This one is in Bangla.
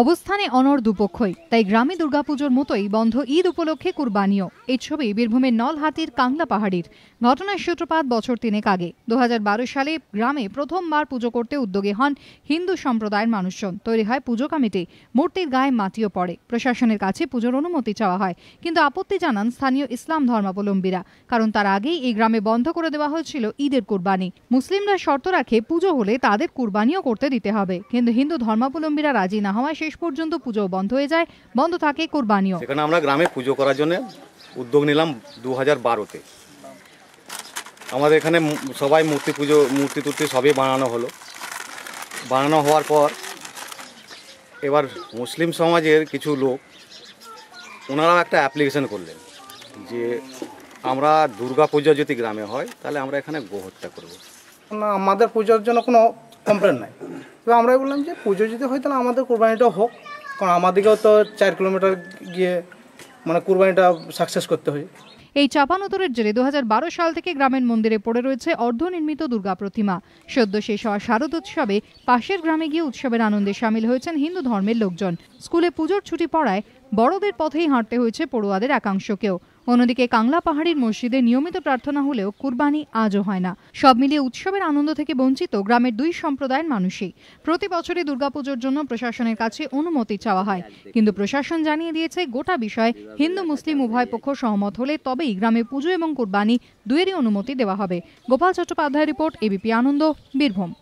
অবস্থানে অনর দুপক্ষই তাই গ্রামে দুর্গাপুজোর মতোই বন্ধ ঈদ উপলক্ষে কুরবানিও এই ছবি বীরভূমের নলহাতির কাংলা পাহাড়ির ঘটনার সূত্রপাত বছর তিনেক আগে দু সালে গ্রামে প্রথমবার পুজো করতে উদ্যোগী হন হিন্দু সম্প্রদায়ের মানুষজন তৈরি হয় পুজো কমিটি মূর্তির গায়ে মাটিও পড়ে প্রশাসনের কাছে পুজোর অনুমতি চাওয়া হয় কিন্তু আপত্তি জানান স্থানীয় ইসলাম ধর্মাবলম্বীরা কারণ তার আগেই এই গ্রামে বন্ধ করে দেওয়া হয়েছিল ঈদের কুরবানি মুসলিমরা শর্ত রাখে পুজো হলে তাদের কুরবানিও করতে দিতে হবে কিন্তু হিন্দু ধর্মাবলম্বীরা রাজি না হওয়ায় শেষ পর্যন্ত পুজো বন্ধ হয়ে যায় বন্ধ থাকে কোরবানিও এখানে আমরা গ্রামে পুজো করার জন্য উদ্যোগ নিলাম দু হাজার বারোতে আমাদের এখানে সবাই মূর্তি পুজো মূর্তি টুর্তি সবই বানানো হলো বানানো হওয়ার পর এবার মুসলিম সমাজের কিছু লোক ওনারাও একটা অ্যাপ্লিকেশন করলেন যে আমরা দুর্গা পূজা যদি গ্রামে হয় তাহলে আমরা এখানে গোহত্যা করব না আমাদের পূজার জন্য কোনো কমপ্লেন নাই এবার আমরা বললাম যে পুজো যদি হয় তাহলে আমাদের কোরবানিটা হোক কারণ আমাদেরকেও তো চার কিলোমিটার গিয়ে মানে কোরবানিটা সাকসেস করতে হয় এই চাপানোতরের জেরে দু সাল থেকে গ্রামের মন্দিরে পড়ে রয়েছে অর্ধনির্মিত দুর্গা প্রতিমা সদ্য শেষ হওয়া শারদ উৎসবে পাশের গ্রামে গিয়ে উৎসবের আনন্দে সামিল হয়েছেন হিন্দু ধর্মের লোকজন স্কুলে পুজোর ছুটি পড়ায় বড়দের পথেই হাঁটতে হয়েছে পড়ুয়াদের একাংশকেও অন্যদিকে কাংলা পাহাড়ির মসজিদে নিয়মিত প্রার্থনা হলেও কুরবানি আজও হয় না সব মিলিয়ে উৎসবের আনন্দ থেকে বঞ্চিত গ্রামের দুই সম্প্রদায়ের মানুষই প্রতি বছরই দুর্গাপুজোর জন্য প্রশাসনের কাছে অনুমতি চাওয়া হয় কিন্তু প্রশাসন জানিয়ে দিয়েছে গোটা বিষয়ে হিন্দু মুসলিম উভয় পক্ষ সহমত হলে তবেই গ্রামে পুজো এবং কুরবানি দুয়েরই অনুমতি দেওয়া হবে গোপাল চট্টোপাধ্যায় রিপোর্ট এবিপি আনন্দ বীরভূম